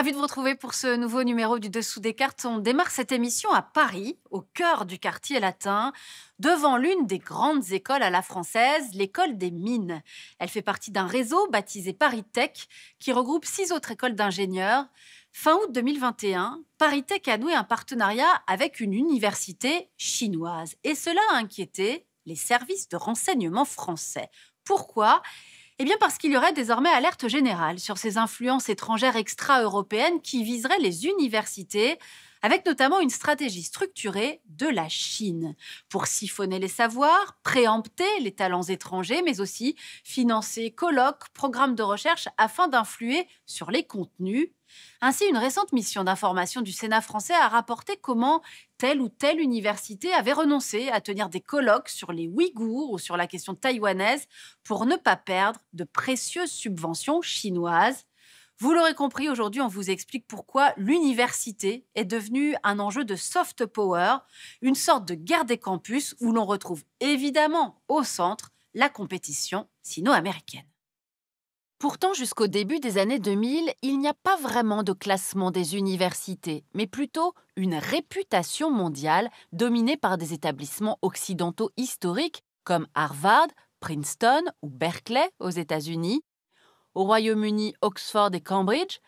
Ravi de vous retrouver pour ce nouveau numéro du Dessous des cartes. On démarre cette émission à Paris, au cœur du quartier latin, devant l'une des grandes écoles à la française, l'école des mines. Elle fait partie d'un réseau baptisé Paris Tech qui regroupe six autres écoles d'ingénieurs. Fin août 2021, Paris Tech a noué un partenariat avec une université chinoise et cela a inquiété les services de renseignement français. Pourquoi eh bien parce qu'il y aurait désormais alerte générale sur ces influences étrangères extra-européennes qui viseraient les universités, avec notamment une stratégie structurée de la Chine pour siphonner les savoirs, préempter les talents étrangers, mais aussi financer colloques, programmes de recherche afin d'influer sur les contenus ainsi, une récente mission d'information du Sénat français a rapporté comment telle ou telle université avait renoncé à tenir des colloques sur les Ouïghours ou sur la question taïwanaise pour ne pas perdre de précieuses subventions chinoises. Vous l'aurez compris, aujourd'hui, on vous explique pourquoi l'université est devenue un enjeu de soft power, une sorte de guerre des campus où l'on retrouve évidemment au centre la compétition sino-américaine. Pourtant, jusqu'au début des années 2000, il n'y a pas vraiment de classement des universités, mais plutôt une réputation mondiale dominée par des établissements occidentaux historiques comme Harvard, Princeton ou Berkeley aux États-Unis, au Royaume-Uni Oxford et Cambridge,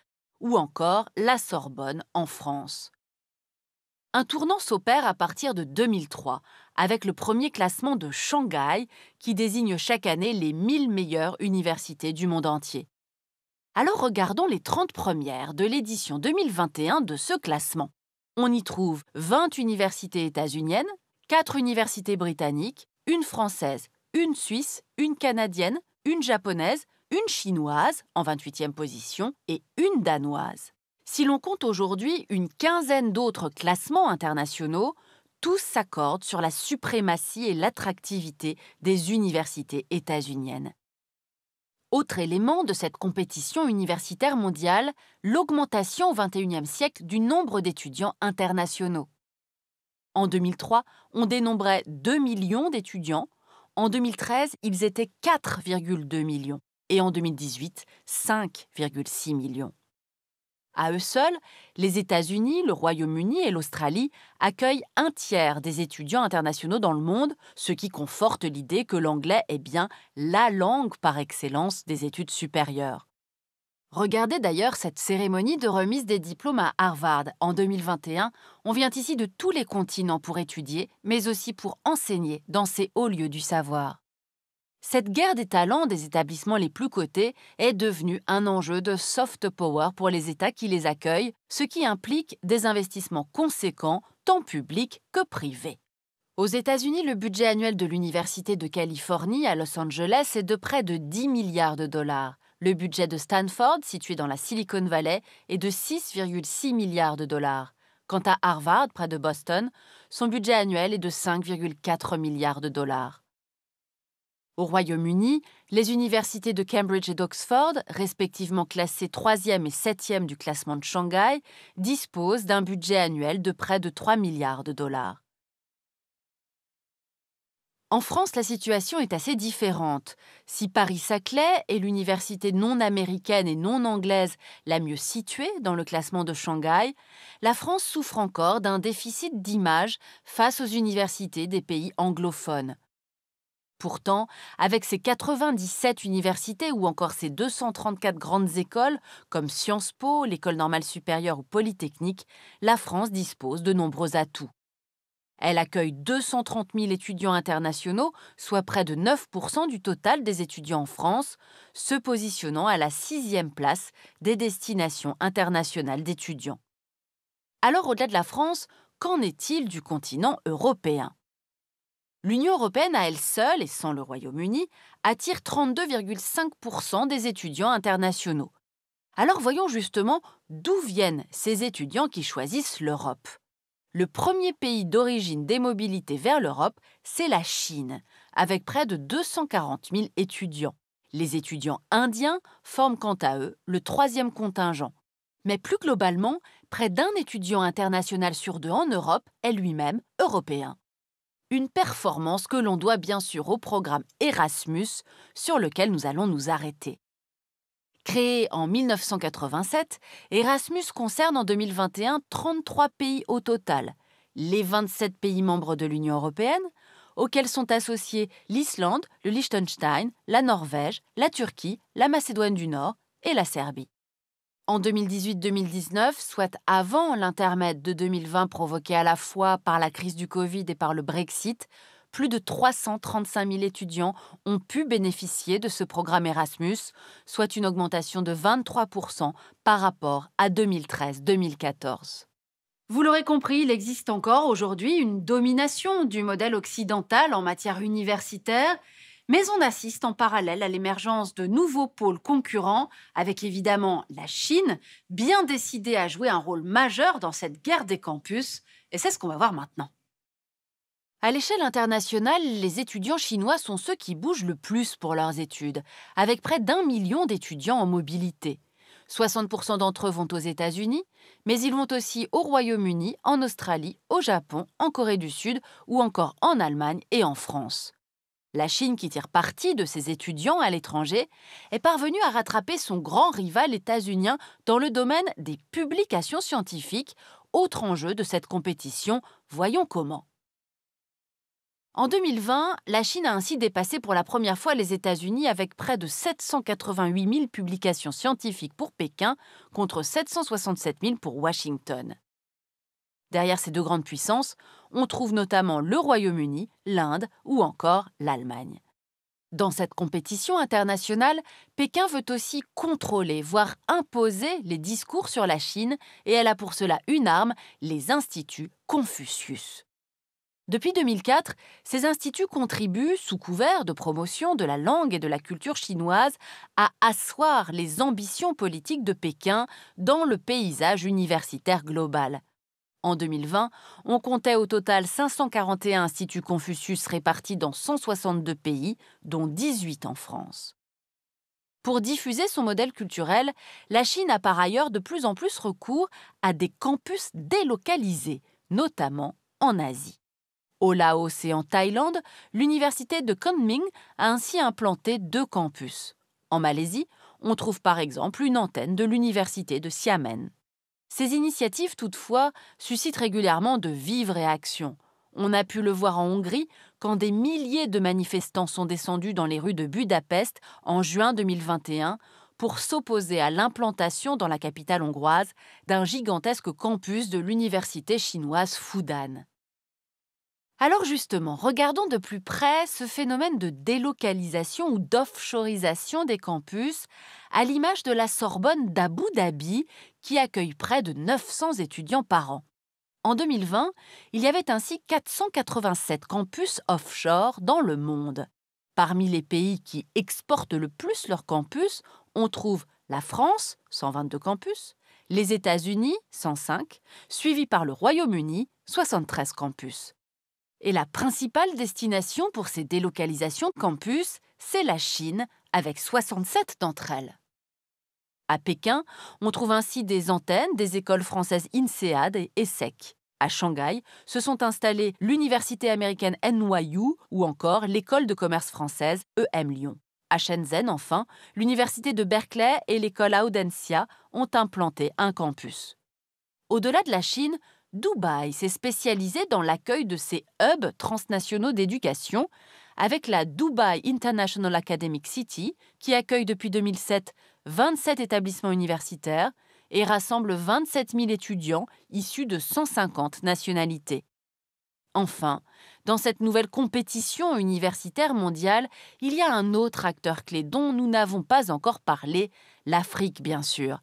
ou encore la Sorbonne en France. Un tournant s'opère à partir de 2003 avec le premier classement de Shanghai qui désigne chaque année les 1000 meilleures universités du monde entier. Alors regardons les 30 premières de l'édition 2021 de ce classement. On y trouve 20 universités états-uniennes, 4 universités britanniques, une française, une suisse, une canadienne, une japonaise, une chinoise en 28e position et une danoise. Si l'on compte aujourd'hui une quinzaine d'autres classements internationaux, tous s'accordent sur la suprématie et l'attractivité des universités états-uniennes. Autre élément de cette compétition universitaire mondiale, l'augmentation au XXIe siècle du nombre d'étudiants internationaux. En 2003, on dénombrait 2 millions d'étudiants. En 2013, ils étaient 4,2 millions. Et en 2018, 5,6 millions. À eux seuls, les États-Unis, le Royaume-Uni et l'Australie accueillent un tiers des étudiants internationaux dans le monde, ce qui conforte l'idée que l'anglais est bien la langue par excellence des études supérieures. Regardez d'ailleurs cette cérémonie de remise des diplômes à Harvard en 2021. On vient ici de tous les continents pour étudier, mais aussi pour enseigner dans ces hauts lieux du savoir. Cette guerre des talents des établissements les plus cotés est devenue un enjeu de soft power pour les États qui les accueillent, ce qui implique des investissements conséquents, tant publics que privés. Aux États-Unis, le budget annuel de l'Université de Californie à Los Angeles est de près de 10 milliards de dollars. Le budget de Stanford, situé dans la Silicon Valley, est de 6,6 milliards de dollars. Quant à Harvard, près de Boston, son budget annuel est de 5,4 milliards de dollars. Au Royaume-Uni, les universités de Cambridge et d'Oxford, respectivement classées 3e et 7e du classement de Shanghai, disposent d'un budget annuel de près de 3 milliards de dollars. En France, la situation est assez différente. Si Paris-Saclay est l'université non américaine et non anglaise la mieux située dans le classement de Shanghai, la France souffre encore d'un déficit d'image face aux universités des pays anglophones. Pourtant, avec ses 97 universités ou encore ses 234 grandes écoles, comme Sciences Po, l'École normale supérieure ou Polytechnique, la France dispose de nombreux atouts. Elle accueille 230 000 étudiants internationaux, soit près de 9 du total des étudiants en France, se positionnant à la sixième place des destinations internationales d'étudiants. Alors au-delà de la France, qu'en est-il du continent européen L'Union européenne à elle seule, et sans le Royaume-Uni, attire 32,5% des étudiants internationaux. Alors voyons justement d'où viennent ces étudiants qui choisissent l'Europe. Le premier pays d'origine des mobilités vers l'Europe, c'est la Chine, avec près de 240 000 étudiants. Les étudiants indiens forment quant à eux le troisième contingent. Mais plus globalement, près d'un étudiant international sur deux en Europe est lui-même européen une performance que l'on doit bien sûr au programme Erasmus sur lequel nous allons nous arrêter. Créé en 1987, Erasmus concerne en 2021 33 pays au total, les 27 pays membres de l'Union européenne, auxquels sont associés l'Islande, le Liechtenstein, la Norvège, la Turquie, la Macédoine du Nord et la Serbie. En 2018-2019, soit avant l'intermède de 2020 provoqué à la fois par la crise du Covid et par le Brexit, plus de 335 000 étudiants ont pu bénéficier de ce programme Erasmus, soit une augmentation de 23 par rapport à 2013-2014. Vous l'aurez compris, il existe encore aujourd'hui une domination du modèle occidental en matière universitaire mais on assiste en parallèle à l'émergence de nouveaux pôles concurrents, avec évidemment la Chine, bien décidée à jouer un rôle majeur dans cette guerre des campus, et c'est ce qu'on va voir maintenant. À l'échelle internationale, les étudiants chinois sont ceux qui bougent le plus pour leurs études, avec près d'un million d'étudiants en mobilité. 60% d'entre eux vont aux États-Unis, mais ils vont aussi au Royaume-Uni, en Australie, au Japon, en Corée du Sud ou encore en Allemagne et en France. La Chine, qui tire parti de ses étudiants à l'étranger, est parvenue à rattraper son grand rival états-unien dans le domaine des publications scientifiques, autre enjeu de cette compétition, voyons comment. En 2020, la Chine a ainsi dépassé pour la première fois les États-Unis avec près de 788 000 publications scientifiques pour Pékin contre 767 000 pour Washington. Derrière ces deux grandes puissances, on trouve notamment le Royaume-Uni, l'Inde ou encore l'Allemagne. Dans cette compétition internationale, Pékin veut aussi contrôler, voire imposer les discours sur la Chine, et elle a pour cela une arme, les instituts Confucius. Depuis 2004, ces instituts contribuent, sous couvert de promotion de la langue et de la culture chinoise, à asseoir les ambitions politiques de Pékin dans le paysage universitaire global. En 2020, on comptait au total 541 instituts Confucius répartis dans 162 pays, dont 18 en France. Pour diffuser son modèle culturel, la Chine a par ailleurs de plus en plus recours à des campus délocalisés, notamment en Asie. Au Laos et en Thaïlande, l'université de Kunming a ainsi implanté deux campus. En Malaisie, on trouve par exemple une antenne de l'université de Siamen. Ces initiatives, toutefois, suscitent régulièrement de vives réactions. On a pu le voir en Hongrie quand des milliers de manifestants sont descendus dans les rues de Budapest en juin 2021 pour s'opposer à l'implantation dans la capitale hongroise d'un gigantesque campus de l'université chinoise Fudan. Alors justement, regardons de plus près ce phénomène de délocalisation ou d'offshoreisation des campus, à l'image de la Sorbonne d'Abu Dhabi, qui accueille près de 900 étudiants par an. En 2020, il y avait ainsi 487 campus offshore dans le monde. Parmi les pays qui exportent le plus leurs campus, on trouve la France, 122 campus, les États-Unis, 105, suivis par le Royaume-Uni, 73 campus. Et la principale destination pour ces délocalisations de campus, c'est la Chine, avec 67 d'entre elles. À Pékin, on trouve ainsi des antennes des écoles françaises INSEAD et ESSEC. À Shanghai, se sont installées l'université américaine NYU ou encore l'école de commerce française EM Lyon. À Shenzhen, enfin, l'université de Berkeley et l'école Audencia ont implanté un campus. Au-delà de la Chine, Dubaï s'est spécialisé dans l'accueil de ces hubs transnationaux d'éducation avec la Dubai International Academic City qui accueille depuis 2007 27 établissements universitaires et rassemble 27 000 étudiants issus de 150 nationalités. Enfin, dans cette nouvelle compétition universitaire mondiale, il y a un autre acteur clé dont nous n'avons pas encore parlé, l'Afrique bien sûr.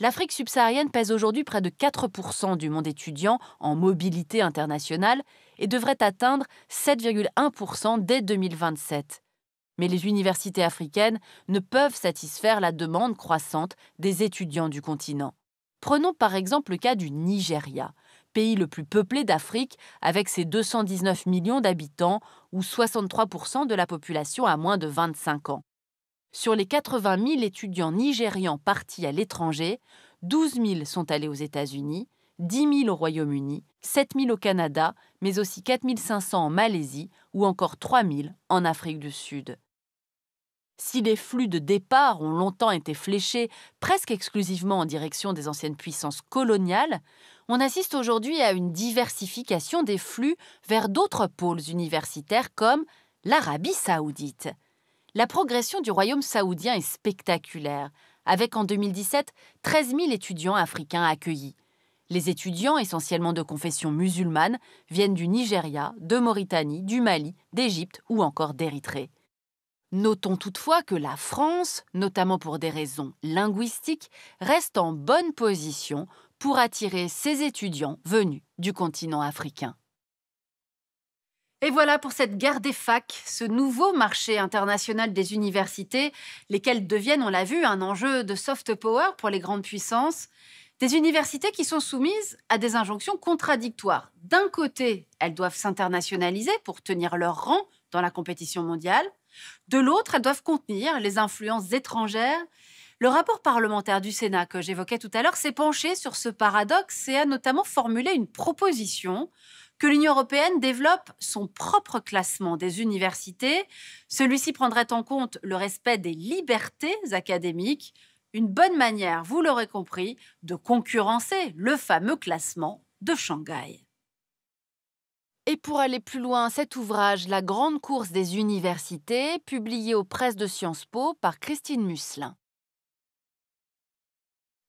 L'Afrique subsaharienne pèse aujourd'hui près de 4% du monde étudiant en mobilité internationale et devrait atteindre 7,1% dès 2027. Mais les universités africaines ne peuvent satisfaire la demande croissante des étudiants du continent. Prenons par exemple le cas du Nigeria, pays le plus peuplé d'Afrique avec ses 219 millions d'habitants ou 63% de la population à moins de 25 ans. Sur les 80 000 étudiants nigérians partis à l'étranger, 12 000 sont allés aux États-Unis, 10 000 au Royaume-Uni, 7 000 au Canada, mais aussi 4 500 en Malaisie ou encore 3 000 en Afrique du Sud. Si les flux de départ ont longtemps été fléchés presque exclusivement en direction des anciennes puissances coloniales, on assiste aujourd'hui à une diversification des flux vers d'autres pôles universitaires comme l'Arabie saoudite. La progression du royaume saoudien est spectaculaire, avec en 2017 13 000 étudiants africains accueillis. Les étudiants, essentiellement de confession musulmane, viennent du Nigeria, de Mauritanie, du Mali, d'Égypte ou encore d'Érythrée. Notons toutefois que la France, notamment pour des raisons linguistiques, reste en bonne position pour attirer ses étudiants venus du continent africain. Et voilà pour cette guerre des facs, ce nouveau marché international des universités, lesquelles deviennent, on l'a vu, un enjeu de soft power pour les grandes puissances. Des universités qui sont soumises à des injonctions contradictoires. D'un côté, elles doivent s'internationaliser pour tenir leur rang dans la compétition mondiale. De l'autre, elles doivent contenir les influences étrangères. Le rapport parlementaire du Sénat que j'évoquais tout à l'heure s'est penché sur ce paradoxe et a notamment formulé une proposition que l'Union européenne développe son propre classement des universités. Celui-ci prendrait en compte le respect des libertés académiques, une bonne manière, vous l'aurez compris, de concurrencer le fameux classement de Shanghai. Et pour aller plus loin, cet ouvrage, La grande course des universités, publié aux presses de Sciences Po par Christine Musselin.